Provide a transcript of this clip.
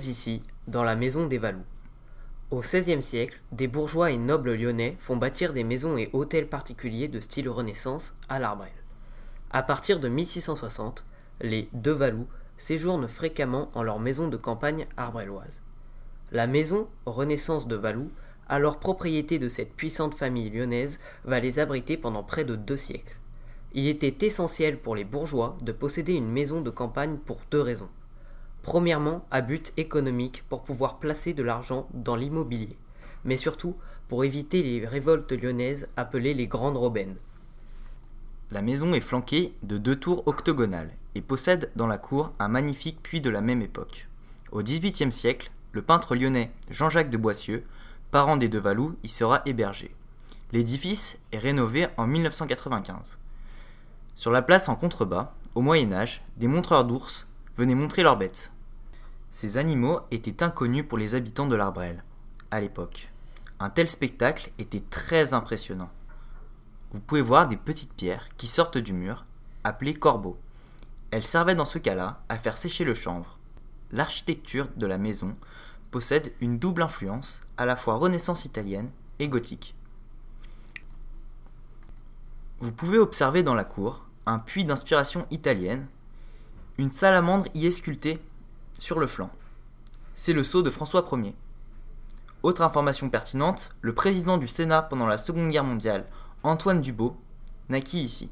ici, dans la maison des Valoux. Au XVIe siècle, des bourgeois et nobles lyonnais font bâtir des maisons et hôtels particuliers de style Renaissance à l'Arbrel. À partir de 1660, les De Valoux séjournent fréquemment en leur maison de campagne arbreloise. La maison Renaissance de Valoux, alors propriété de cette puissante famille lyonnaise, va les abriter pendant près de deux siècles. Il était essentiel pour les bourgeois de posséder une maison de campagne pour deux raisons. Premièrement, à but économique pour pouvoir placer de l'argent dans l'immobilier, mais surtout pour éviter les révoltes lyonnaises appelées les Grandes Robaines. La maison est flanquée de deux tours octogonales et possède dans la cour un magnifique puits de la même époque. Au XVIIIe siècle, le peintre lyonnais Jean-Jacques de Boissieu, parent des deux y sera hébergé. L'édifice est rénové en 1995. Sur la place en contrebas, au Moyen Âge, des montreurs d'ours venaient montrer leurs bêtes. Ces animaux étaient inconnus pour les habitants de l'Arbrel, à l'époque. Un tel spectacle était très impressionnant. Vous pouvez voir des petites pierres qui sortent du mur, appelées corbeaux. Elles servaient dans ce cas-là à faire sécher le chanvre. L'architecture de la maison possède une double influence, à la fois renaissance italienne et gothique. Vous pouvez observer dans la cour un puits d'inspiration italienne. Une salamandre y est sculptée sur le flanc. C'est le sceau de François Ier. Autre information pertinente, le président du Sénat pendant la Seconde Guerre mondiale, Antoine Dubot, naquit ici.